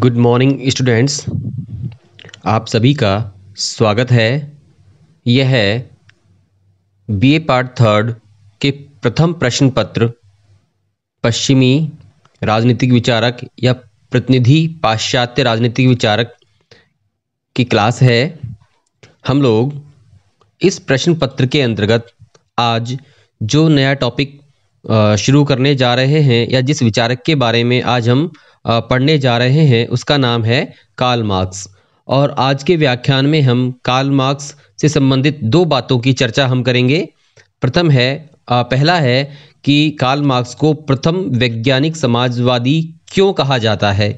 good morning students आप सभी का स्वागत है यह है बीए पार्ट थर्ड के प्रथम प्रश्न पत्र पश्चिमी राजनीतिक विचारक या प्रतिनिधि पाश्चात्य राजनीतिक विचारक की क्लास है हम लोग इस प्रश्न पत्र के अंतर्गत आज जो नया टॉपिक शुरू करने जा रहे हैं या जिस विचारक के बारे में आज हम पढ़ने जा रहे हैं उसका नाम है काल मार्क्स और आज के व्याख्यान में हम काल मार्क्स से संबंधित दो बातों की चर्चा हम करेंगे प्रथम है पहला है कि काल मार्क्स को प्रथम वैज्ञानिक समाजवादी क्यों कहा जाता है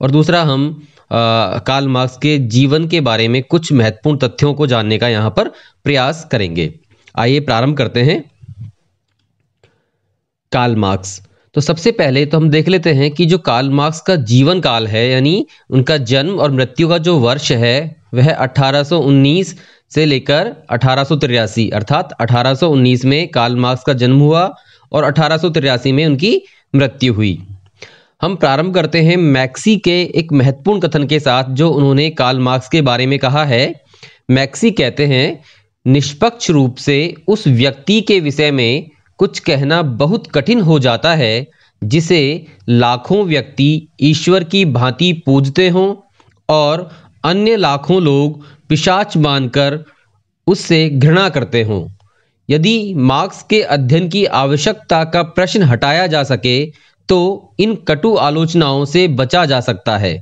और दूसरा हम काल मार्क्स के जीवन के बारे में कुछ महत्वपूर्ण तथ्यों को जानने का यहाँ पर प्रयास करेंगे आइए प्रारंभ करते हैं काल मार्क्स तो सबसे पहले तो हम देख लेते हैं कि जो कार्ल मार्क्स का जीवन काल है यानी उनका जन्म और मृत्यु का जो वर्ष है वह 1819 से लेकर अठारह अर्थात 1819 में कार्ल मार्क्स का जन्म हुआ और अठारह में उनकी मृत्यु हुई हम प्रारंभ करते हैं मैक्सी के एक महत्वपूर्ण कथन के साथ जो उन्होंने कार्ल मार्क्स के बारे में कहा है मैक्सी कहते हैं निष्पक्ष रूप से उस व्यक्ति के विषय में कुछ कहना बहुत कठिन हो जाता है जिसे लाखों व्यक्ति ईश्वर की भांति पूजते हों और अन्य लाखों लोग पिशाच मानकर उससे घृणा करते हों यदि मार्क्स के अध्ययन की आवश्यकता का प्रश्न हटाया जा सके तो इन कटु आलोचनाओं से बचा जा सकता है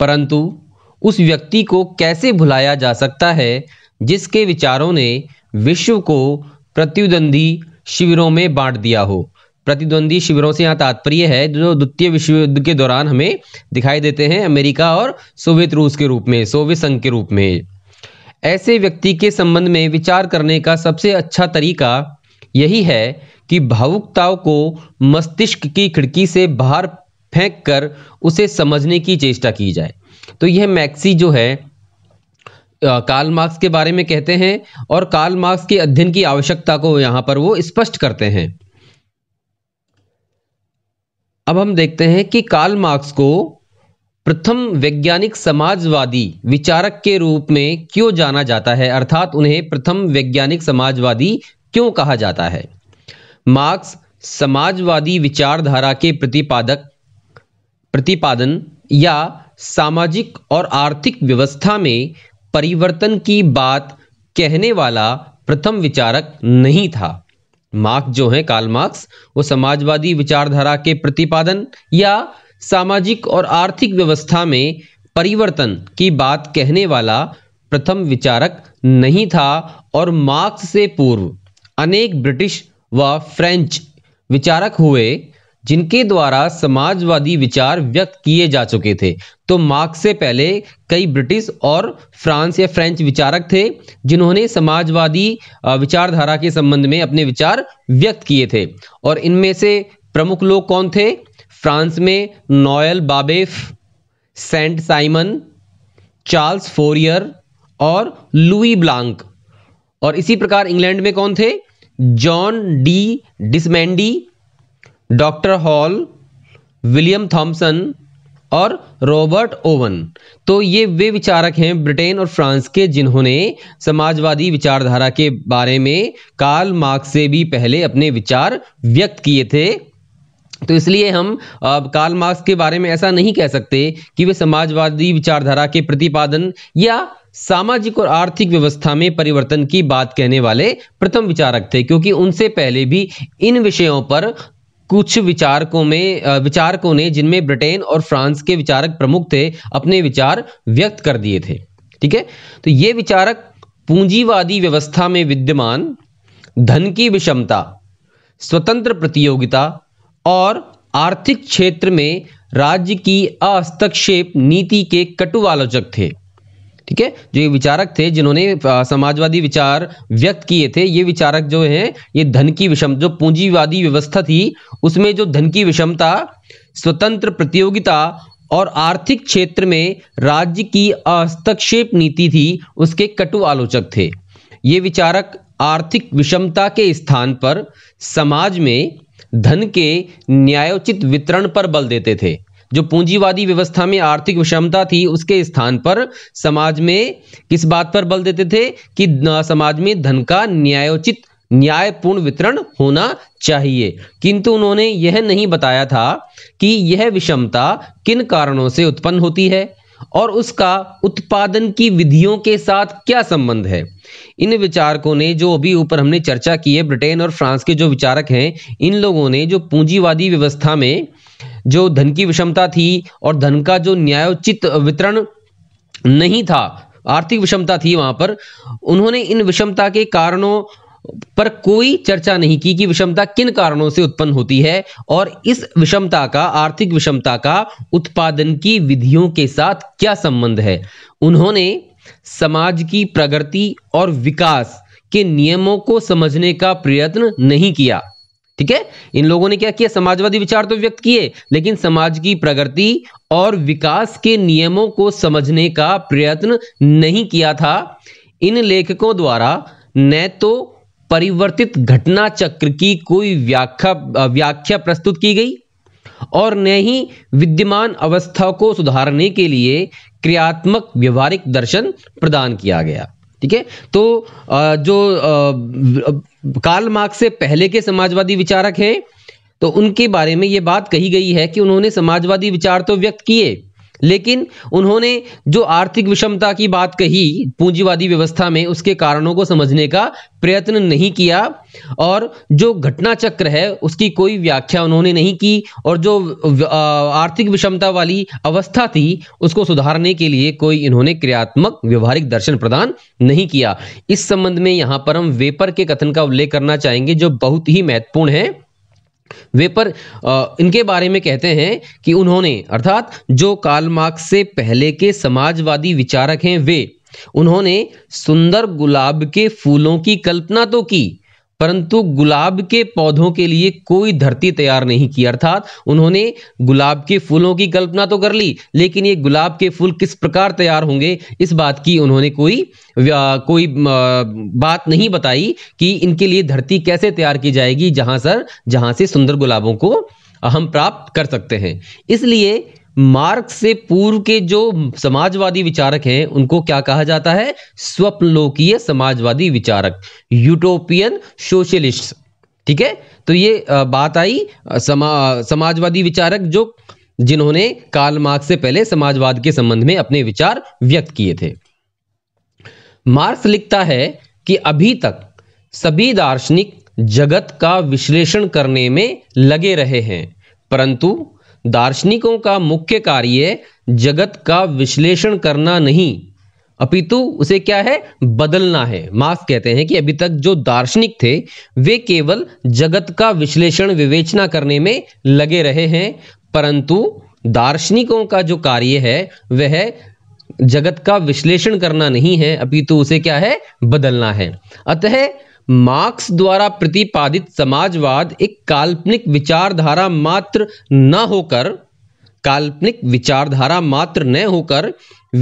परंतु उस व्यक्ति को कैसे भुलाया जा सकता है जिसके विचारों ने विश्व को प्रतिद्वंदी शिविरों में बांट दिया हो प्रतिद्वंदी शिविरों से यहाँ तात्पर्य है जो द्वितीय विश्व युद्ध के दौरान हमें दिखाई देते हैं अमेरिका और सोवियत रूस के रूप में सोवियत संघ के रूप में ऐसे व्यक्ति के संबंध में विचार करने का सबसे अच्छा तरीका यही है कि भावुकताओं को मस्तिष्क की खिड़की से बाहर फेंक कर उसे समझने की चेष्टा की जाए तो यह मैक्सी जो है कार्ल मार्क्स के बारे में कहते हैं और कार्ल मार्क्स के अध्ययन की आवश्यकता को यहां पर वो स्पष्ट करते हैं अब हम देखते हैं कि कार्ल मार्क्स को प्रथम वैज्ञानिक समाजवादी विचारक के रूप में क्यों जाना जाता है अर्थात उन्हें प्रथम वैज्ञानिक समाजवादी क्यों कहा जाता है मार्क्स समाजवादी विचारधारा के प्रतिपादक प्रतिपादन या सामाजिक और आर्थिक व्यवस्था में परिवर्तन की बात कहने वाला प्रथम विचारक नहीं था मार्क्स जो है काल मार्क्स वो समाजवादी विचारधारा के प्रतिपादन या सामाजिक और आर्थिक व्यवस्था में परिवर्तन की बात कहने वाला प्रथम विचारक नहीं था और मार्क्स से पूर्व अनेक ब्रिटिश व फ्रेंच विचारक हुए जिनके द्वारा समाजवादी विचार व्यक्त किए जा चुके थे तो मार्क्स से पहले कई ब्रिटिश और फ्रांस या फ्रेंच विचारक थे जिन्होंने समाजवादी विचारधारा के संबंध में अपने विचार व्यक्त किए थे और इनमें से प्रमुख लोग कौन थे फ्रांस में Noel Babeuf Saint Simon Charles Fourier और लुई ब्लांक और इसी प्रकार इंग्लैंड में कौन थे जॉन डी डिसमेंडी डॉक्टर हॉल विलियम थॉम्सन और रॉबर्ट ओवन तो ये वे विचारक हैं ब्रिटेन और फ्रांस के जिन्होंने समाजवादी विचारधारा के बारे में कार्ल मार्क्स से भी पहले अपने विचार व्यक्त किए थे तो इसलिए हम अब कार्ल मार्क्स के बारे में ऐसा नहीं कह सकते कि वे समाजवादी विचारधारा के प्रतिपादन या सामाजिक और आर्थिक व्यवस्था में परिवर्तन की बात कहने वाले प्रथम विचारक थे क्योंकि उनसे पहले भी इन विषयों पर कुछ विचारकों में विचारकों ने जिनमें ब्रिटेन और फ्रांस के विचारक प्रमुख थे अपने विचार व्यक्त कर दिए थे ठीक है तो ये विचारक पूंजीवादी व्यवस्था में विद्यमान धन की विषमता स्वतंत्र प्रतियोगिता और आर्थिक क्षेत्र में राज्य की अहस्तक्षेप नीति के कटु आलोचक थे ठीक है जो ये विचारक थे जिन्होंने समाजवादी विचार व्यक्त किए थे ये विचारक जो है ये धन की विषम जो पूंजीवादी व्यवस्था थी उसमें जो धन की विषमता स्वतंत्र प्रतियोगिता और आर्थिक क्षेत्र में राज्य की हस्तक्षेप नीति थी उसके कटु आलोचक थे ये विचारक आर्थिक विषमता के स्थान पर समाज में धन के न्यायोचित वितरण पर बल देते थे जो पूंजीवादी व्यवस्था में आर्थिक विषमता थी उसके स्थान पर समाज में किस बात पर बल देते थे कि समाज में धन का न्यायोचित न्यायपूर्ण वितरण होना चाहिए किंतु उन्होंने यह नहीं बताया था कि यह विषमता किन कारणों से उत्पन्न होती है और उसका उत्पादन की विधियों के साथ क्या संबंध है इन विचारकों ने जो अभी ऊपर हमने चर्चा की है ब्रिटेन और फ्रांस के जो विचारक हैं इन लोगों ने जो पूंजीवादी व्यवस्था में जो धन की विषमता थी और धन का जो न्यायोचित वितरण नहीं था आर्थिक विषमता थी वहां पर उन्होंने इन विषमता के कारणों पर कोई चर्चा नहीं की कि विषमता किन कारणों से उत्पन्न होती है और इस विषमता का आर्थिक विषमता का उत्पादन की विधियों के साथ क्या संबंध है उन्होंने समाज की प्रगति और विकास के नियमों को समझने का प्रयत्न नहीं किया ठीक है इन लोगों ने क्या किया समाजवादी विचार तो व्यक्त किए लेकिन समाज की प्रगति और विकास के नियमों को समझने का प्रयत्न नहीं किया था इन लेखकों द्वारा न तो परिवर्तित घटना चक्र की कोई व्याख्या व्याख्या प्रस्तुत की गई और न ही विद्यमान अवस्था को सुधारने के लिए क्रियात्मक व्यवहारिक दर्शन प्रदान किया गया ठीक है तो जो कार्ल मार्क्स से पहले के समाजवादी विचारक हैं तो उनके बारे में ये बात कही गई है कि उन्होंने समाजवादी विचार तो व्यक्त किए लेकिन उन्होंने जो आर्थिक विषमता की बात कही पूंजीवादी व्यवस्था में उसके कारणों को समझने का प्रयत्न नहीं किया और जो घटना चक्र है उसकी कोई व्याख्या उन्होंने नहीं की और जो आर्थिक विषमता वाली अवस्था थी उसको सुधारने के लिए कोई इन्होंने क्रियात्मक व्यवहारिक दर्शन प्रदान नहीं किया इस संबंध में यहां पर हम वेपर के कथन का उल्लेख करना चाहेंगे जो बहुत ही महत्वपूर्ण है वे पर इनके बारे में कहते हैं कि उन्होंने अर्थात जो काल मार्क्स से पहले के समाजवादी विचारक हैं वे उन्होंने सुंदर गुलाब के फूलों की कल्पना तो की परंतु गुलाब के पौधों के लिए कोई धरती तैयार नहीं की अर्थात उन्होंने गुलाब के फूलों की कल्पना तो कर ली लेकिन ये गुलाब के फूल किस प्रकार तैयार होंगे इस बात की उन्होंने कोई कोई बात नहीं बताई कि इनके लिए धरती कैसे तैयार की जाएगी जहां सर जहां से सुंदर गुलाबों को हम प्राप्त कर सकते हैं इसलिए मार्क से पूर्व के जो समाजवादी विचारक हैं उनको क्या कहा जाता है स्वप्नलोकीय समाजवादी विचारक यूटोपियन सोशलिस्ट ठीक है तो ये बात आई समा, समाजवादी विचारक जो जिन्होंने काल मार्क्स से पहले समाजवाद के संबंध में अपने विचार व्यक्त किए थे मार्क्स लिखता है कि अभी तक सभी दार्शनिक जगत का विश्लेषण करने में लगे रहे हैं परंतु दार्शनिकों का मुख्य कार्य जगत का विश्लेषण करना नहीं अपितु उसे क्या है बदलना है माफ कहते हैं कि अभी तक जो दार्शनिक थे वे केवल जगत का विश्लेषण विवेचना करने में लगे रहे हैं परंतु दार्शनिकों का जो कार्य है वह जगत का विश्लेषण करना नहीं है अपितु उसे क्या है बदलना है अतः मार्क्स द्वारा प्रतिपादित समाजवाद एक काल्पनिक विचारधारा मात्र न होकर काल्पनिक विचारधारा मात्र न होकर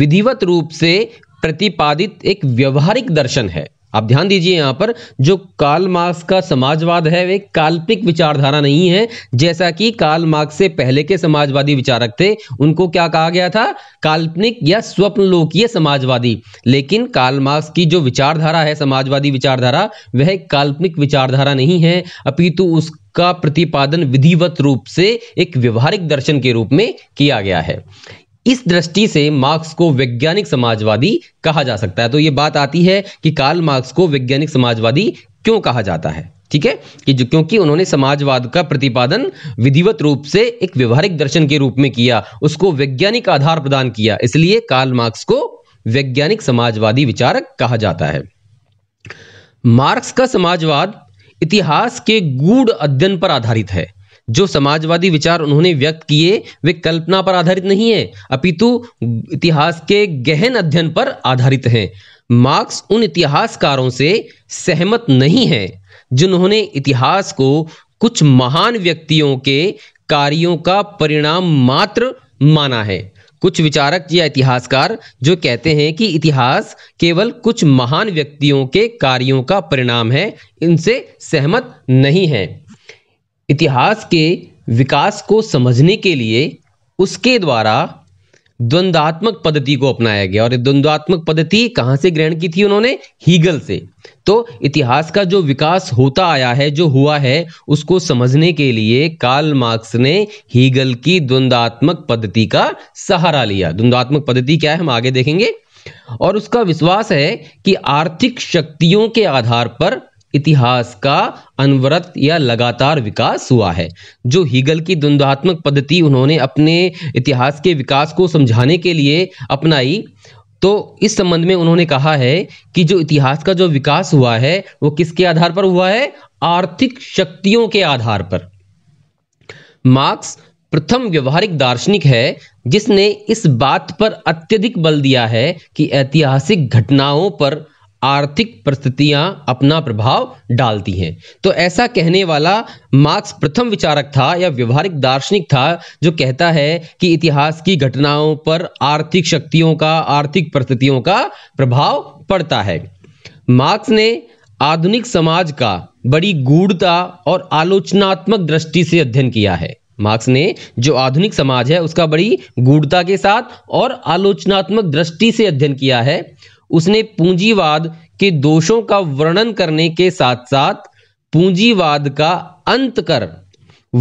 विधिवत रूप से प्रतिपादित एक व्यवहारिक दर्शन है आप ध्यान दीजिए यहां पर जो काल मार्क्स का समाजवाद है वे काल्पिक विचारधारा नहीं है जैसा कि काल मार्क्स से पहले के समाजवादी विचारक थे उनको क्या कहा गया था काल्पनिक या स्वप्नलोकीय समाजवादी लेकिन काल मार्क्स की जो विचारधारा है समाजवादी विचारधारा वह काल्पनिक विचारधारा नहीं है अपितु उसका प्रतिपादन विधिवत रूप से एक व्यवहारिक दर्शन के रूप में किया गया है इस दृष्टि से मार्क्स को वैज्ञानिक समाजवादी कहा जा सकता है तो ये बात आती है कि कार्ल मार्क्स को वैज्ञानिक समाजवादी क्यों कहा जाता है ठीक है कि जो क्योंकि उन्होंने समाजवाद का प्रतिपादन विधिवत रूप से एक व्यवहारिक दर्शन के रूप में किया उसको वैज्ञानिक आधार प्रदान किया इसलिए कार्ल मार्क्स को वैज्ञानिक समाजवादी विचारक कहा जाता है मार्क्स का समाजवाद इतिहास के गूढ़ अध्ययन पर आधारित है जो समाजवादी विचार उन्होंने व्यक्त किए वे कल्पना पर आधारित नहीं है अपितु इतिहास के गहन अध्ययन पर आधारित हैं मार्क्स उन इतिहासकारों से सहमत नहीं है जिन्होंने इतिहास को कुछ महान व्यक्तियों के कार्यों का परिणाम मात्र माना है कुछ विचारक या इतिहासकार जो कहते हैं कि इतिहास केवल कुछ महान व्यक्तियों के कार्यों का परिणाम है इनसे सहमत नहीं है इतिहास के विकास को समझने के लिए उसके द्वारा द्वंद्वात्मक पद्धति को अपनाया गया और द्वंद्वात्मक पद्धति कहां से ग्रहण की थी उन्होंने हीगल से तो इतिहास का जो विकास होता आया है जो हुआ है उसको समझने के लिए कार्ल मार्क्स ने हीगल की द्वंद्वात्मक पद्धति का सहारा लिया द्वंद्वात्मक पद्धति क्या है हम आगे देखेंगे और उसका विश्वास है कि आर्थिक शक्तियों के आधार पर इतिहास का अनवरत या लगातार विकास हुआ है जो हीगल की द्वंद्वात्मक पद्धति उन्होंने अपने इतिहास के विकास को समझाने के लिए अपनाई तो इस संबंध में उन्होंने कहा है कि जो इतिहास का जो विकास हुआ है वो किसके आधार पर हुआ है आर्थिक शक्तियों के आधार पर मार्क्स प्रथम व्यवहारिक दार्शनिक है जिसने इस बात पर अत्यधिक बल दिया है कि ऐतिहासिक घटनाओं पर आर्थिक परिस्थितियां अपना प्रभाव डालती हैं तो ऐसा कहने वाला मार्क्स प्रथम विचारक था या व्यवहारिक दार्शनिक था जो कहता है कि इतिहास की घटनाओं पर आर्थिक शक्तियों का आर्थिक परिस्थितियों का प्रभाव पड़ता है मार्क्स ने आधुनिक समाज का बड़ी गूढ़ता और आलोचनात्मक दृष्टि से अध्ययन किया है मार्क्स ने जो आधुनिक समाज है उसका बड़ी गूढ़ता के साथ और आलोचनात्मक दृष्टि से अध्ययन किया है उसने पूंजीवाद के दोषों का वर्णन करने के साथ साथ पूंजीवाद का अंत कर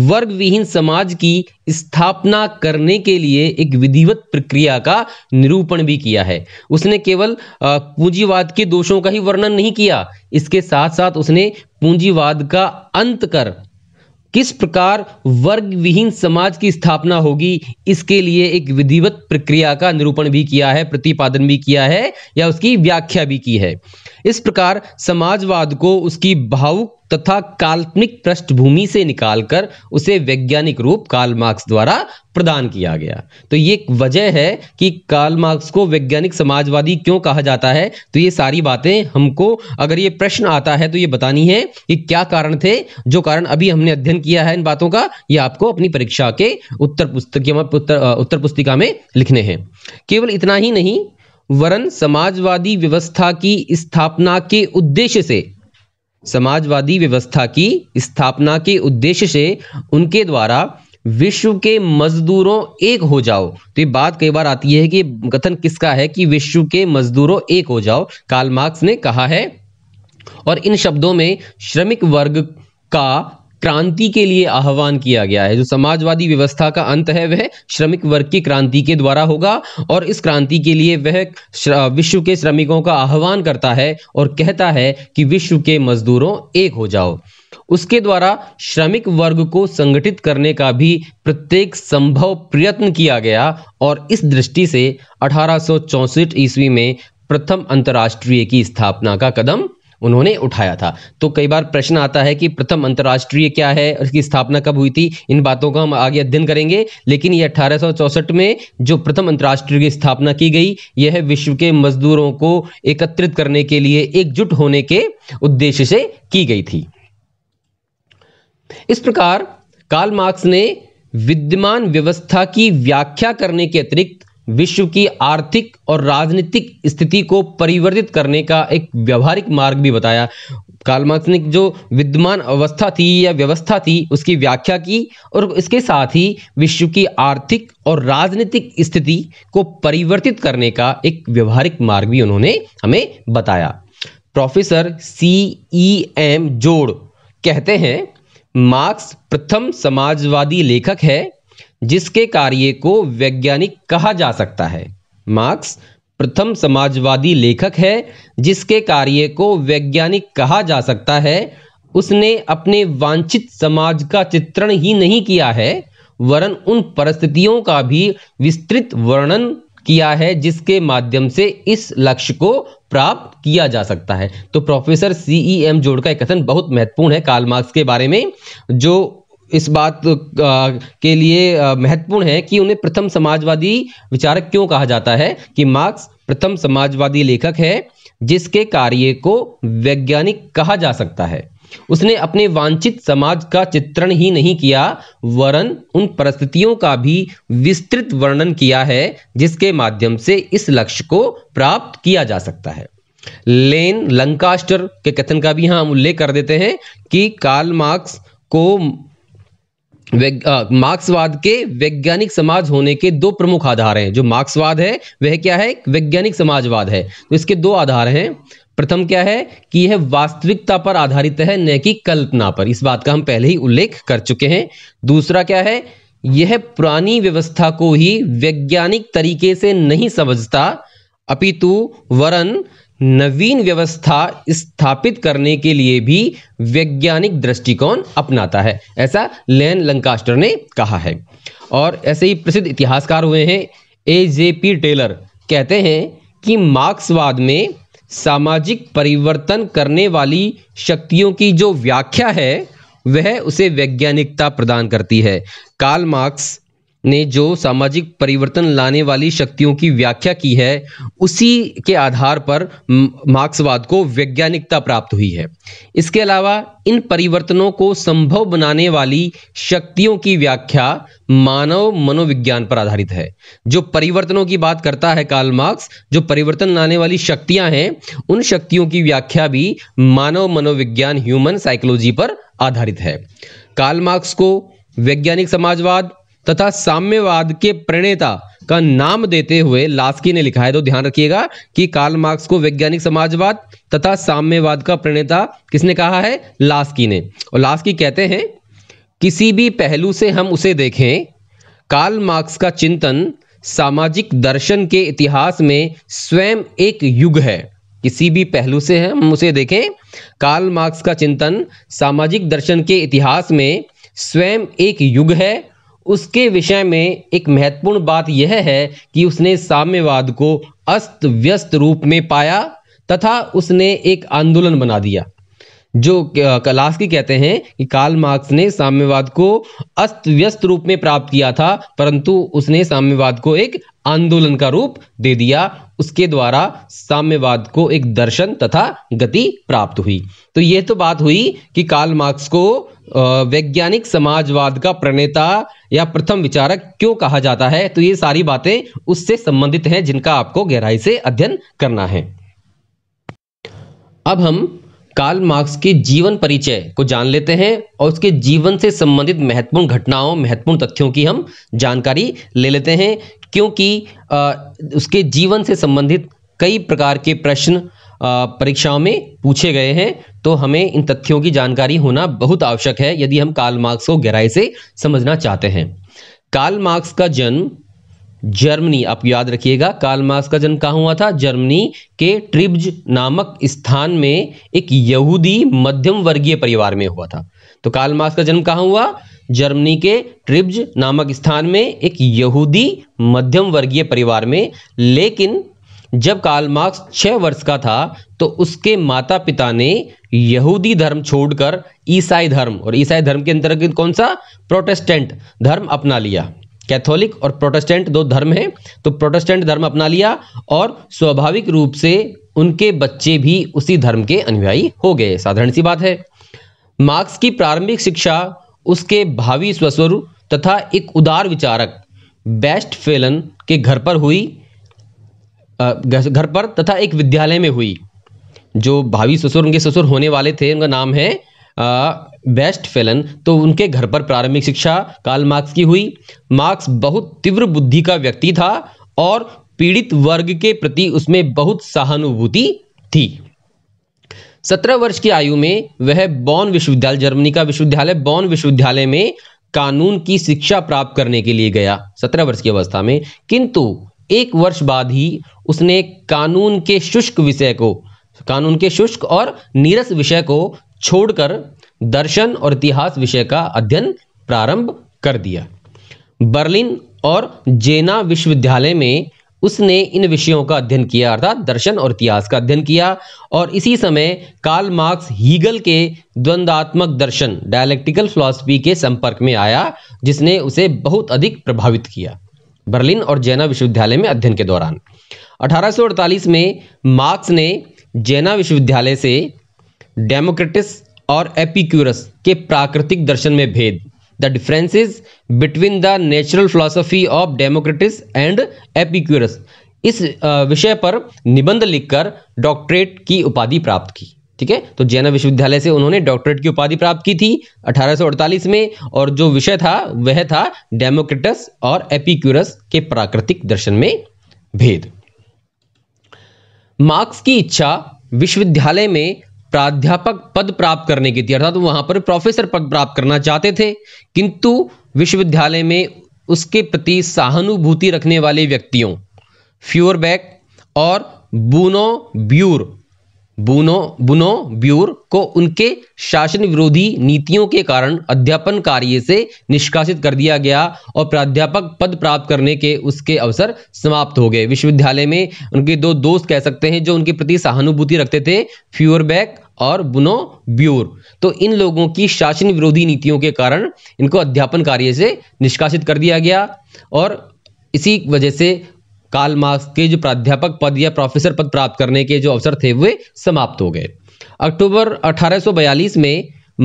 वर्ग विहीन समाज की स्थापना करने के लिए एक विधिवत प्रक्रिया का निरूपण भी किया है उसने केवल पूंजीवाद के दोषों का ही वर्णन नहीं किया इसके साथ साथ उसने पूंजीवाद का अंत कर किस प्रकार वर्ग विहीन समाज की स्थापना होगी इसके लिए एक विधिवत प्रक्रिया का निरूपण भी किया है प्रतिपादन भी किया है या उसकी व्याख्या भी की है इस प्रकार समाजवाद को उसकी भावुक तथा काल्पनिक पृष्ठभूमि से निकालकर उसे वैज्ञानिक रूप कार्ल मार्क्स द्वारा प्रदान किया गया तो ये वजह है कि कार्ल मार्क्स को वैज्ञानिक समाजवादी क्यों कहा जाता है तो ये सारी बातें हमको अगर ये प्रश्न आता है तो ये बतानी है कि क्या कारण थे जो कारण अभी हमने अध्ययन किया है इन बातों का ये आपको अपनी परीक्षा के उत्तर पुस्तक उत्तर, उत्तर पुस्तिका में लिखने हैं केवल इतना ही नहीं वरन समाजवादी व्यवस्था की स्थापना के उद्देश्य से समाजवादी व्यवस्था की स्थापना के उद्देश्य से उनके द्वारा विश्व के मजदूरों एक हो जाओ तो ये बात कई बार आती है कि कथन किसका है कि विश्व के मजदूरों एक हो जाओ कार्ल मार्क्स ने कहा है और इन शब्दों में श्रमिक वर्ग का क्रांति के लिए आह्वान किया गया है जो समाजवादी व्यवस्था का अंत है वह श्रमिक वर्ग की क्रांति के द्वारा होगा और इस क्रांति के लिए वह विश्व के श्रमिकों का आह्वान करता है और कहता है कि विश्व के मजदूरों एक हो जाओ उसके द्वारा श्रमिक वर्ग को संगठित करने का भी प्रत्येक संभव प्रयत्न किया गया और इस दृष्टि से अठारह ईस्वी में प्रथम अंतर्राष्ट्रीय की स्थापना का कदम उन्होंने उठाया था तो कई बार प्रश्न आता है कि प्रथम अंतर्राष्ट्रीय क्या है इसकी स्थापना कब हुई थी इन बातों का हम आगे अध्ययन करेंगे लेकिन ये अठारह में जो प्रथम अंतर्राष्ट्रीय की स्थापना की गई यह विश्व के मजदूरों को एकत्रित करने के लिए एकजुट होने के उद्देश्य से की गई थी इस प्रकार कार्ल मार्क्स ने विद्यमान व्यवस्था की व्याख्या करने के अतिरिक्त विश्व की आर्थिक और राजनीतिक स्थिति को परिवर्तित करने का एक व्यवहारिक मार्ग भी बताया कार्ल ने जो विद्यमान अवस्था थी या व्यवस्था थी उसकी व्याख्या की और इसके साथ ही विश्व की आर्थिक और राजनीतिक स्थिति को परिवर्तित करने का एक व्यवहारिक मार्ग भी उन्होंने हमें बताया प्रोफेसर सी ई एम जोड़ कहते हैं मार्क्स प्रथम समाजवादी लेखक है जिसके कार्य को वैज्ञानिक कहा जा सकता है मार्क्स प्रथम समाजवादी लेखक है जिसके कार्य को वैज्ञानिक कहा जा सकता है उसने अपने वांछित समाज का चित्रण ही नहीं किया है वरन उन परिस्थितियों का भी विस्तृत वर्णन किया है जिसके माध्यम से इस लक्ष्य को प्राप्त किया जा सकता है तो प्रोफेसर सीई एम जोड़ का एक कथन बहुत महत्वपूर्ण है काल मार्क्स के बारे में जो इस बात के लिए महत्वपूर्ण है कि उन्हें प्रथम समाजवादी विचारक क्यों कहा जाता है कि मार्क्स प्रथम समाजवादी लेखक है जिसके कार्य को वैज्ञानिक कहा जा सकता है उसने अपने वांछित समाज का चित्रण ही नहीं किया वरन उन परिस्थितियों का भी विस्तृत वर्णन किया है जिसके माध्यम से इस लक्ष्य को प्राप्त किया जा सकता है लेन लंकास्टर के कथन का भी यहां हम उल्लेख कर देते हैं कि कार्ल मार्क्स को मार्क्सवाद के वैज्ञानिक समाज होने के दो प्रमुख आधार हैं जो मार्क्सवाद है वह क्या है वैज्ञानिक समाजवाद है तो इसके दो आधार हैं प्रथम क्या है कि यह वास्तविकता पर आधारित है न कि कल्पना पर इस बात का हम पहले ही उल्लेख कर चुके हैं दूसरा क्या है यह पुरानी व्यवस्था को ही वैज्ञानिक तरीके से नहीं समझता अपितु वरन नवीन व्यवस्था स्थापित करने के लिए भी वैज्ञानिक दृष्टिकोण अपनाता है ऐसा लेन लंकास्टर ने कहा है और ऐसे ही प्रसिद्ध इतिहासकार हुए हैं ए जे पी टेलर कहते हैं कि मार्क्सवाद में सामाजिक परिवर्तन करने वाली शक्तियों की जो व्याख्या है वह उसे वैज्ञानिकता प्रदान करती है कार्ल मार्क्स ने जो सामाजिक परिवर्तन लाने वाली शक्तियों की व्याख्या की है उसी के आधार पर मार्क्सवाद को वैज्ञानिकता प्राप्त हुई है इसके अलावा इन परिवर्तनों को संभव बनाने वाली शक्तियों की व्याख्या मानव मनोविज्ञान पर आधारित है जो परिवर्तनों की बात करता है कार्ल मार्क्स जो परिवर्तन लाने वाली शक्तियां हैं उन शक्तियों की व्याख्या भी मानव मनोविज्ञान ह्यूमन साइकोलॉजी पर आधारित है कार्ल मार्क्स को वैज्ञानिक समाजवाद तथा साम्यवाद के प्रणेता का नाम देते हुए लास्की ने लिखा है तो ध्यान रखिएगा कि कार्ल मार्क्स को वैज्ञानिक समाजवाद तथा साम्यवाद का प्रणेता किसने कहा है लास्की ने और लास्की कहते हैं किसी भी पहलू से हम उसे देखें कार्ल मार्क्स का चिंतन सामाजिक दर्शन के इतिहास में स्वयं एक युग है किसी भी पहलू से हम उसे देखें कार्ल मार्क्स का चिंतन सामाजिक दर्शन के इतिहास में स्वयं एक युग है उसके विषय में एक महत्वपूर्ण बात यह है कि उसने साम्यवाद को अस्त व्यस्त रूप में पाया तथा उसने एक आंदोलन बना दिया जो की कहते हैं कि कार्ल मार्क्स ने साम्यवाद को अस्त व्यस्त रूप में प्राप्त किया था परंतु उसने साम्यवाद को एक आंदोलन का रूप दे दिया उसके द्वारा साम्यवाद को एक दर्शन तथा गति प्राप्त हुई तो यह तो बात हुई कि कार्ल मार्क्स को वैज्ञानिक समाजवाद का प्रणेता या प्रथम विचारक क्यों कहा जाता है तो ये सारी बातें उससे संबंधित हैं जिनका आपको गहराई से अध्ययन करना है अब हम कार्ल मार्क्स के जीवन परिचय को जान लेते हैं और उसके जीवन से संबंधित महत्वपूर्ण घटनाओं महत्वपूर्ण तथ्यों की हम जानकारी ले लेते हैं क्योंकि आ, उसके जीवन से संबंधित कई प्रकार के प्रश्न परीक्षाओं में पूछे गए हैं तो हमें इन तथ्यों की जानकारी होना बहुत आवश्यक है यदि हम काल मार्क्स को गहराई से समझना चाहते हैं काल मार्क्स का जन्म जर्मनी आप याद रखिएगा काल मार्क्स का जन्म कहाँ हुआ था जर्मनी के ट्रिब्ज नामक स्थान में एक यहूदी मध्यम वर्गीय परिवार में हुआ था तो काल मार्क्स का जन्म कहाँ हुआ जर्मनी के ट्रिब्ज नामक स्थान में एक यहूदी मध्यम वर्गीय परिवार में लेकिन जब कार्ल मार्क्स छह वर्ष का था तो उसके माता पिता ने यहूदी धर्म छोड़कर ईसाई धर्म और ईसाई धर्म के अंतर्गत कौन सा प्रोटेस्टेंट धर्म अपना लिया कैथोलिक और प्रोटेस्टेंट दो धर्म है तो प्रोटेस्टेंट धर्म अपना लिया और स्वाभाविक रूप से उनके बच्चे भी उसी धर्म के अनुयायी हो गए साधारण सी बात है मार्क्स की प्रारंभिक शिक्षा उसके भावी स्वस्वरूप तथा एक उदार विचारक बेस्ट फेलन के घर पर हुई घर पर तथा एक विद्यालय में हुई जो भावी ससुर उनके ससुर होने वाले थे उनका नाम है बेस्ट फेलन तो उनके घर पर प्रारंभिक शिक्षा काल मार्क्स की हुई मार्क्स बहुत तीव्र बुद्धि का व्यक्ति था और पीड़ित वर्ग के प्रति उसमें बहुत सहानुभूति थी सत्रह वर्ष की आयु में वह बॉन विश्वविद्यालय जर्मनी का विश्वविद्यालय बॉन विश्वविद्यालय में कानून की शिक्षा प्राप्त करने के लिए गया सत्रह वर्ष की अवस्था में किंतु एक वर्ष बाद ही उसने कानून के शुष्क विषय को कानून के शुष्क और नीरस विषय को छोड़कर दर्शन और इतिहास विषय का अध्ययन प्रारंभ कर दिया बर्लिन और जेना विश्वविद्यालय में उसने इन विषयों का अध्ययन किया अर्थात दर्शन और इतिहास का अध्ययन किया और इसी समय कार्ल मार्क्स हीगल के द्वंद्वात्मक दर्शन डायलेक्टिकल फिलॉसफी के संपर्क में आया जिसने उसे बहुत अधिक प्रभावित किया बर्लिन और जैना विश्वविद्यालय में अध्ययन के दौरान 1848 में मार्क्स ने जैना विश्वविद्यालय से डेमोक्रेटिस और एपिक्यूरस के प्राकृतिक दर्शन में भेद the differences between the natural philosophy of Democritus and Epicurus इस विषय पर निबंध लिखकर डॉक्टरेट की उपाधि प्राप्त की ठीक है तो जैना विश्वविद्यालय से उन्होंने डॉक्टरेट की उपाधि प्राप्त की थी 1848 में और जो विषय था वह था डेमोक्रेटस और एपिक्यूरस के प्राकृतिक दर्शन में भेद मार्क्स की इच्छा विश्वविद्यालय में प्राध्यापक पद प्राप्त करने की थी अर्थात तो वहां पर प्रोफेसर पद प्राप्त करना चाहते थे किंतु विश्वविद्यालय में उसके प्रति सहानुभूति रखने वाले व्यक्तियों फ्यूरबैक और बूनो ब्यूर बुनो बुनो ब्यूर को उनके शासन विरोधी नीतियों के कारण अध्यापन कार्य से निष्कासित कर दिया गया और प्राध्यापक पद प्राप्त करने के उसके अवसर समाप्त हो गए विश्वविद्यालय में उनके दो दोस्त कह सकते हैं जो उनके प्रति सहानुभूति रखते थे फ्यूरबैक और बुनो ब्यूर तो इन लोगों की शासन विरोधी नीतियों के कारण इनको अध्यापन कार्य से निष्कासित कर दिया गया और इसी वजह से काल मार्क्स के जो प्राध्यापक पद या प्रोफेसर पद प्राप्त करने के जो अवसर थे वे समाप्त हो गए अक्टूबर 1842 में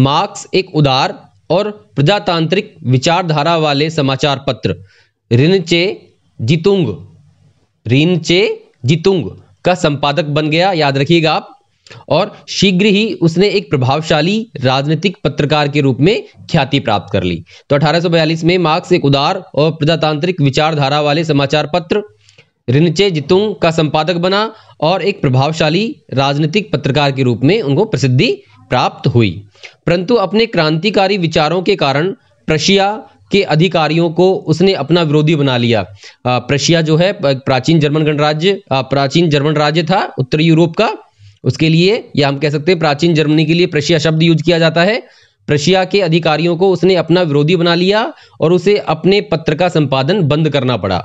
मार्क्स एक उदार और प्रजातांत्रिक विचारधारा वाले समाचार पत्र रिनचे जितुंग रिनचे जितुंग का संपादक बन गया याद रखिएगा आप और शीघ्र ही उसने एक प्रभावशाली राजनीतिक पत्रकार के रूप में ख्याति प्राप्त कर ली तो 1842 में मार्क्स एक उदार और प्रजातांत्रिक विचारधारा वाले समाचार पत्र रिनचे जितुंग का संपादक बना और एक प्रभावशाली राजनीतिक पत्रकार के रूप में उनको प्रसिद्धि प्राप्त हुई परंतु अपने क्रांतिकारी विचारों के कारण प्रशिया के अधिकारियों को उसने अपना विरोधी बना लिया प्रशिया जो है प्राचीन जर्मन गणराज्य प्राचीन जर्मन राज्य था उत्तरी यूरोप का उसके लिए या हम कह सकते हैं प्राचीन जर्मनी के लिए प्रशिया शब्द यूज किया जाता है प्रशिया के अधिकारियों को उसने अपना विरोधी बना लिया और उसे अपने पत्र का संपादन बंद करना पड़ा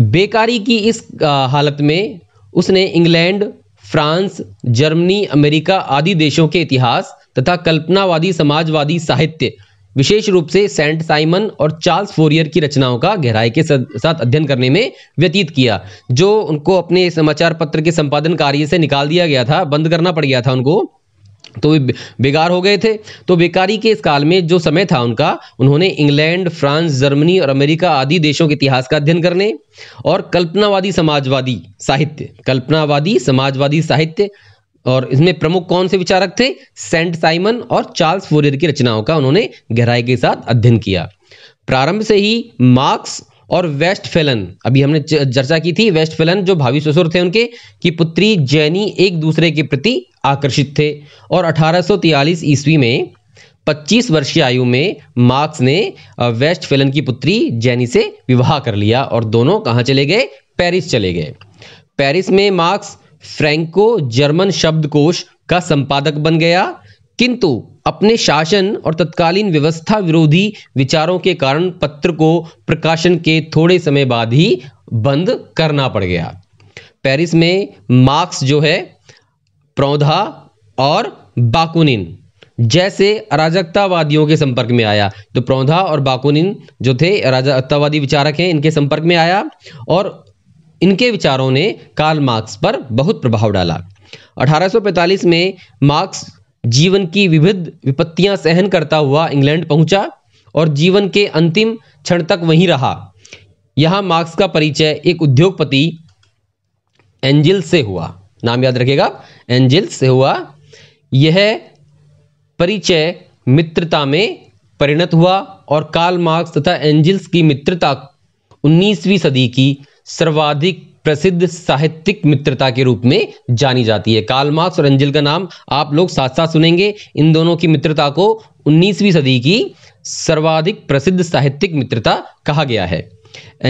बेकारी की इस हालत में उसने इंग्लैंड फ्रांस जर्मनी अमेरिका आदि देशों के इतिहास तथा कल्पनावादी समाजवादी साहित्य विशेष रूप से सेंट साइमन और चार्ल्स फोरियर की रचनाओं का गहराई के साथ अध्ययन करने में व्यतीत किया जो उनको अपने समाचार पत्र के संपादन कार्य से निकाल दिया गया था बंद करना पड़ गया था उनको तो वे बेकार हो गए थे तो बेकारी के इस काल में जो समय था उनका उन्होंने इंग्लैंड फ्रांस जर्मनी और अमेरिका आदि देशों के इतिहास का अध्ययन करने और कल्पनावादी समाजवादी साहित्य कल्पनावादी समाजवादी साहित्य और इसमें प्रमुख कौन से विचारक थे सेंट साइमन और चार्ल्स फोरियर की रचनाओं का उन्होंने गहराई के साथ अध्ययन किया प्रारंभ से ही मार्क्स और वेस्ट फेलन अभी हमने चर्चा की थी वेस्ट फेलन जो भावी ससुर थे उनके की पुत्री जैनी एक दूसरे के प्रति आकर्षित थे और 1843 ईस्वी में 25 वर्षीय आयु में मार्क्स ने वेस्ट फेलन की पुत्री जैनी से विवाह कर लिया और दोनों कहाँ चले गए पेरिस चले गए पेरिस में मार्क्स फ्रैंको जर्मन शब्दकोश का संपादक बन गया किंतु अपने शासन और तत्कालीन व्यवस्था विरोधी विचारों के कारण पत्र को प्रकाशन के थोड़े समय बाद ही बंद करना पड़ गया पेरिस में मार्क्स जो है प्रौधा और बाकुनिन जैसे अराजकतावादियों के संपर्क में आया तो प्रौधा और बाकुनिन जो थे अराजकतावादी विचारक हैं इनके संपर्क में आया और इनके विचारों ने कार्ल मार्क्स पर बहुत प्रभाव डाला 1845 में मार्क्स जीवन की विविध विपत्तियां सहन करता हुआ इंग्लैंड पहुंचा और जीवन के अंतिम क्षण तक वहीं रहा यहां मार्क्स का परिचय एक उद्योगपति एंजिल से हुआ नाम याद रखेगा एंजिल से हुआ यह परिचय मित्रता में परिणत हुआ और कार्ल मार्क्स तथा एंजिल्स की मित्रता 19वीं सदी की सर्वाधिक प्रसिद्ध साहित्यिक मित्रता के रूप में जानी जाती है कार्ल मार्क्स और एंजिल का नाम आप लोग साथ साथ सुनेंगे इन दोनों की मित्रता को 19वीं सदी की सर्वाधिक प्रसिद्ध साहित्यिक मित्रता कहा गया है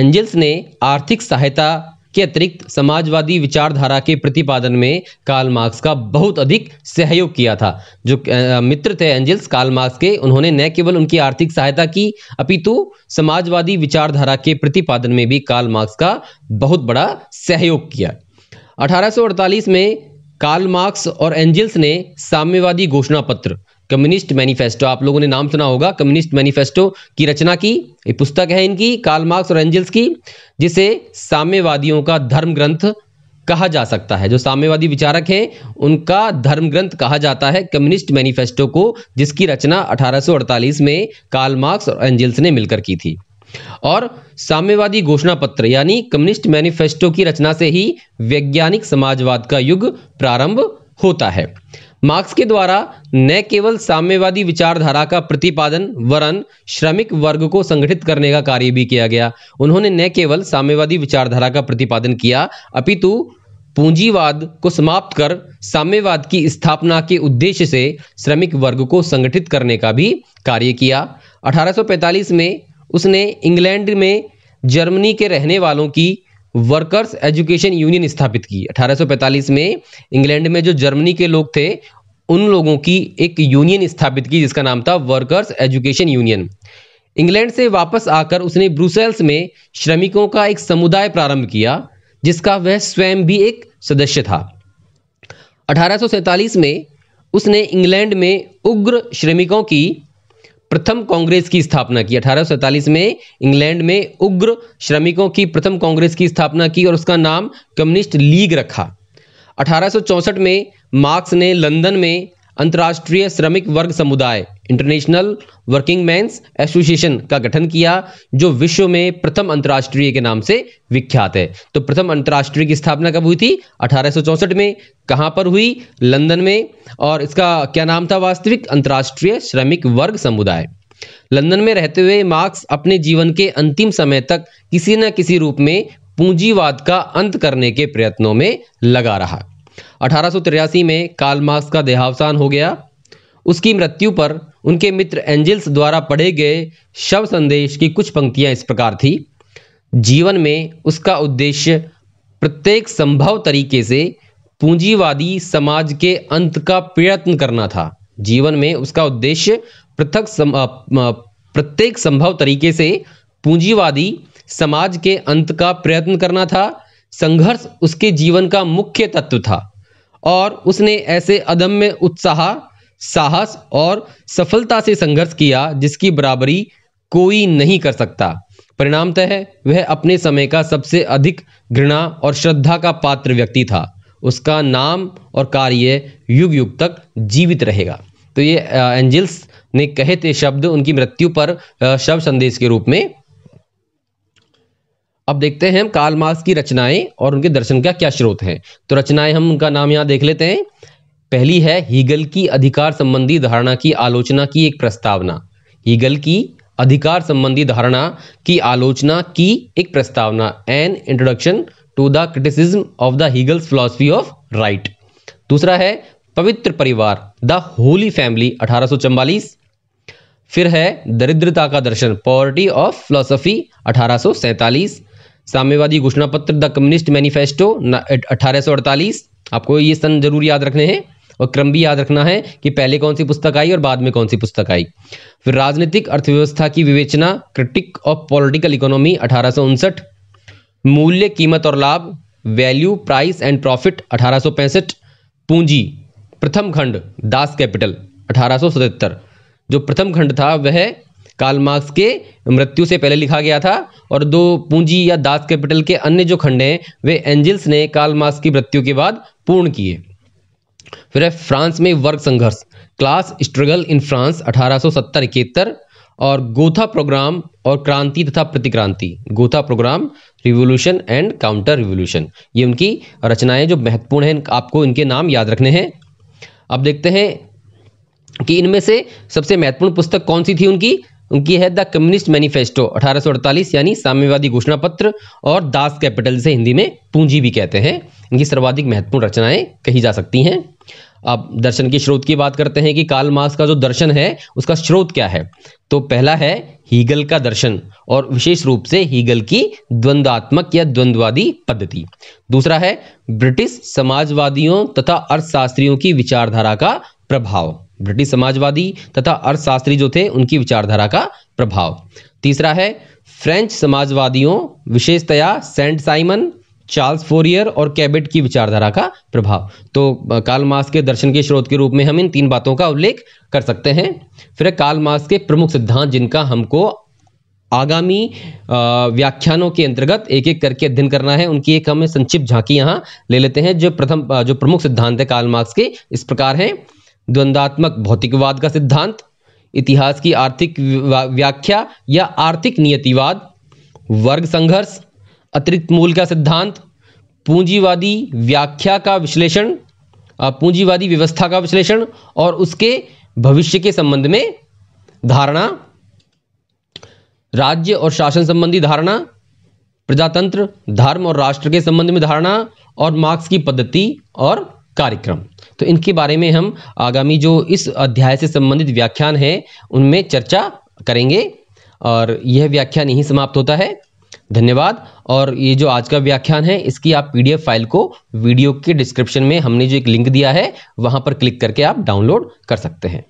एंजल्स ने आर्थिक सहायता के अतिरिक्त समाजवादी विचारधारा के प्रतिपादन में कार्ल मार्क्स का बहुत अधिक सहयोग किया था जो मित्र थे एंजल्स कार्ल मार्क्स के उन्होंने न केवल उनकी आर्थिक सहायता की अपितु समाजवादी विचारधारा के प्रतिपादन में भी कार्ल मार्क्स का बहुत बड़ा सहयोग किया 1848 में कार्ल मार्क्स और एंजल्स ने साम्यवादी घोषणा पत्र कम्युनिस्ट मैनिफेस्टो आप लोगों ने नाम सुना होगा कम्युनिस्ट मैनिफेस्टो की रचना की एक पुस्तक है इनकी कार्ल मार्क्स और एंजल्स की जिसे साम्यवादियों का धर्म ग्रंथ कहा जा सकता है जो साम्यवादी विचारक हैं उनका धर्म ग्रंथ कहा जाता है कम्युनिस्ट मैनिफेस्टो को जिसकी रचना 1848 में कार्ल मार्क्स और एंजल्स ने मिलकर की थी और साम्यवादी घोषणा पत्र यानी कम्युनिस्ट मैनिफेस्टो की रचना से ही वैज्ञानिक समाजवाद का युग प्रारंभ होता है मार्क्स के द्वारा न केवल साम्यवादी विचारधारा का प्रतिपादन वरन श्रमिक वर्ग को संगठित करने का कार्य भी किया गया उन्होंने न केवल साम्यवादी विचारधारा का प्रतिपादन किया अपितु पूंजीवाद को समाप्त कर साम्यवाद की स्थापना के उद्देश्य से श्रमिक वर्ग को संगठित करने का भी कार्य किया 1845 में उसने इंग्लैंड में जर्मनी के रहने वालों की वर्कर्स एजुकेशन यूनियन स्थापित की 1845 में इंग्लैंड में जो जर्मनी के लोग थे उन लोगों की एक यूनियन स्थापित की जिसका नाम था वर्कर्स एजुकेशन यूनियन इंग्लैंड से वापस आकर उसने ब्रुसेल्स में श्रमिकों का एक समुदाय प्रारंभ किया जिसका वह स्वयं भी एक सदस्य था 1847 में उसने इंग्लैंड में उग्र श्रमिकों की प्रथम कांग्रेस की स्थापना की अठारह में इंग्लैंड में उग्र श्रमिकों की प्रथम कांग्रेस की स्थापना की और उसका नाम कम्युनिस्ट लीग रखा अठारह में मार्क्स ने लंदन में अंतर्राष्ट्रीय श्रमिक वर्ग समुदाय इंटरनेशनल वर्किंग मैंस एसोसिएशन का गठन किया जो विश्व में प्रथम अंतर्राष्ट्रीय के नाम से विख्यात है तो प्रथम अंतर्राष्ट्रीय की स्थापना कब हुई थी अठारह में कहां पर हुई लंदन में और इसका क्या नाम था वास्तविक अंतर्राष्ट्रीय श्रमिक वर्ग समुदाय लंदन में रहते हुए मार्क्स अपने जीवन के अंतिम समय तक किसी न किसी रूप में पूंजीवाद का अंत करने के प्रयत्नों में लगा रहा अठारह में काल मार्क्स का देहावसान हो गया उसकी मृत्यु पर उनके मित्र एंजल्स द्वारा पढ़े गए शव संदेश की कुछ पंक्तियां इस प्रकार थी जीवन में उसका उद्देश्य प्रत्येक संभव तरीके से पूंजीवादी समाज के अंत का प्रयत्न करना था जीवन में उसका उद्देश्य पृथक प्रत्येक संभव तरीके से पूंजीवादी समाज के अंत का प्रयत्न करना था संघर्ष उसके जीवन का मुख्य तत्व था और उसने ऐसे अदम में उत्साह साहस और सफलता से संघर्ष किया जिसकी बराबरी कोई नहीं कर सकता परिणामतः वह अपने समय का सबसे अधिक घृणा और श्रद्धा का पात्र व्यक्ति था उसका नाम और कार्य युग युग तक जीवित रहेगा तो ये एंजिल्स ने कहे थे शब्द उनकी मृत्यु पर शव संदेश के रूप में अब देखते हैं हम काल मास की रचनाएं और उनके दर्शन का क्या स्रोत है तो रचनाएं हम उनका नाम यहाँ देख लेते हैं पहली है हीगल की अधिकार संबंधी धारणा की आलोचना की एक प्रस्तावना हीगल की अधिकार संबंधी धारणा की आलोचना की एक प्रस्तावना an introduction to the criticism of the Hegel's philosophy of right दूसरा है पवित्र परिवार द होली फैमिली अठारह फिर है दरिद्रता का दर्शन पॉवर्टी ऑफ फिलोसफी अठारह साम्यवादी घोषणा पत्र द कम्युनिस्ट मैनिफेस्टो अठारह आपको ये सन जरूर याद रखने हैं और क्रम भी याद रखना है कि पहले कौन सी पुस्तक आई और बाद में कौन सी पुस्तक आई फिर राजनीतिक अर्थव्यवस्था की विवेचना क्रिटिक ऑफ पॉलिटिकल इकोनॉमी अठारह मूल्य कीमत और लाभ वैल्यू प्राइस एंड प्रॉफिट अठारह पूंजी प्रथम खंड दास कैपिटल अठारह जो प्रथम खंड था वह कार्ल मार्क्स के मृत्यु से पहले लिखा गया था और दो पूंजी या दास कैपिटल के अन्य जो खंड हैं वे एंजल्स ने कार्ल मार्क्स की मृत्यु के बाद पूर्ण किए फिर है फ्रांस में वर्ग संघर्ष क्लास स्ट्रगल इन फ्रांस अठारह सौ और गोथा प्रोग्राम और क्रांति तथा प्रतिक्रांति Gotha programme revolution and counter revolution ये उनकी रचनाएं जो महत्वपूर्ण हैं आपको इनके नाम याद रखने हैं अब देखते हैं कि इनमें से सबसे महत्वपूर्ण पुस्तक कौन सी थी उनकी उनकी है द कम्युनिस्ट मैनिफेस्टो 1848 यानी साम्यवादी घोषणा पत्र और दास कैपिटल से हिंदी में पूंजी भी कहते हैं इनकी सर्वाधिक महत्वपूर्ण रचनाएं कही जा सकती हैं अब दर्शन के स्रोत की बात करते हैं कि काल मार्क्स का जो दर्शन है उसका स्रोत क्या है तो पहला है हीगल का दर्शन और विशेष रूप से हीगल की द्वंद्वात्मक या द्वंद्वादी पद्धति दूसरा है ब्रिटिश समाजवादियों तथा अर्थशास्त्रियों की विचारधारा का प्रभाव ब्रिटिश समाजवादी तथा अर्थशास्त्री जो थे उनकी विचारधारा का प्रभाव तीसरा है फ्रेंच समाजवादियों विशेषतया सेंट साइमन चार्ल्स फोरियर और कैबेट की विचारधारा का प्रभाव तो काल मास के दर्शन के स्रोत के रूप में हम इन तीन बातों का उल्लेख कर सकते हैं फिर काल मास के प्रमुख सिद्धांत जिनका हमको आगामी व्याख्यानों के अंतर्गत एक एक करके अध्ययन करना है उनकी एक हमें संक्षिप्त झांकी यहाँ ले लेते हैं जो प्रथम जो प्रमुख सिद्धांत है काल मार्क्स के इस प्रकार हैं द्वंदात्मक भौतिकवाद का सिद्धांत इतिहास की आर्थिक व्याख्या या आर्थिक नियतिवाद वर्ग संघर्ष अतिरिक्त मूल का सिद्धांत पूंजीवादी व्याख्या का विश्लेषण पूंजीवादी व्यवस्था का विश्लेषण और उसके भविष्य के संबंध में धारणा राज्य और शासन संबंधी धारणा प्रजातंत्र धर्म और राष्ट्र के संबंध में धारणा और मार्क्स की पद्धति और कार्यक्रम तो इनके बारे में हम आगामी जो इस अध्याय से संबंधित व्याख्यान है उनमें चर्चा करेंगे और यह व्याख्यान यहीं समाप्त होता है धन्यवाद और ये जो आज का व्याख्यान है इसकी आप पीडीएफ फाइल को वीडियो के डिस्क्रिप्शन में हमने जो एक लिंक दिया है वहां पर क्लिक करके आप डाउनलोड कर सकते हैं